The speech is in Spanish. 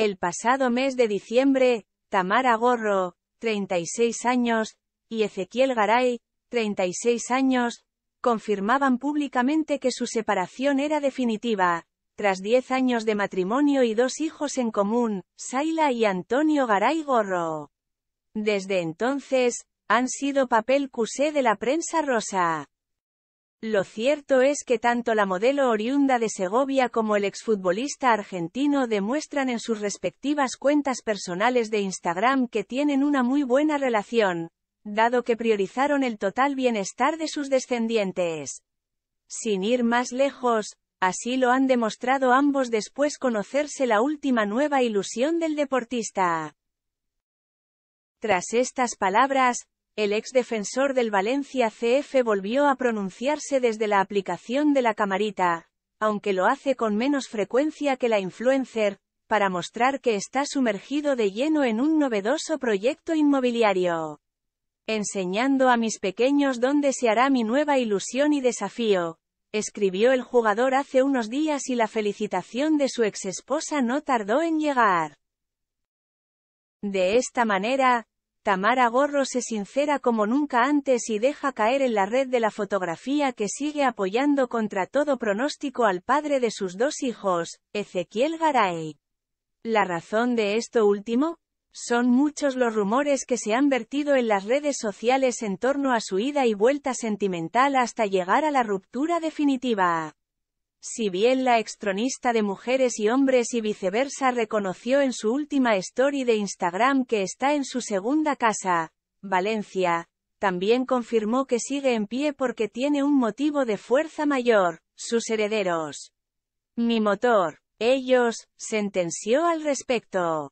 El pasado mes de diciembre, Tamara Gorro, 36 años, y Ezequiel Garay, 36 años, confirmaban públicamente que su separación era definitiva. Tras 10 años de matrimonio y dos hijos en común, Saila y Antonio Garay Gorro. Desde entonces, han sido papel cusé de la prensa rosa. Lo cierto es que tanto la modelo oriunda de Segovia como el exfutbolista argentino demuestran en sus respectivas cuentas personales de Instagram que tienen una muy buena relación, dado que priorizaron el total bienestar de sus descendientes. Sin ir más lejos, así lo han demostrado ambos después conocerse la última nueva ilusión del deportista. Tras estas palabras, el ex defensor del Valencia CF volvió a pronunciarse desde la aplicación de la camarita, aunque lo hace con menos frecuencia que la influencer, para mostrar que está sumergido de lleno en un novedoso proyecto inmobiliario. Enseñando a mis pequeños dónde se hará mi nueva ilusión y desafío, escribió el jugador hace unos días y la felicitación de su ex esposa no tardó en llegar. De esta manera, Tamara Gorro se sincera como nunca antes y deja caer en la red de la fotografía que sigue apoyando contra todo pronóstico al padre de sus dos hijos, Ezequiel Garay. La razón de esto último, son muchos los rumores que se han vertido en las redes sociales en torno a su ida y vuelta sentimental hasta llegar a la ruptura definitiva. Si bien la extronista de mujeres y hombres y viceversa reconoció en su última story de Instagram que está en su segunda casa, Valencia, también confirmó que sigue en pie porque tiene un motivo de fuerza mayor, sus herederos. Mi motor, ellos, sentenció al respecto.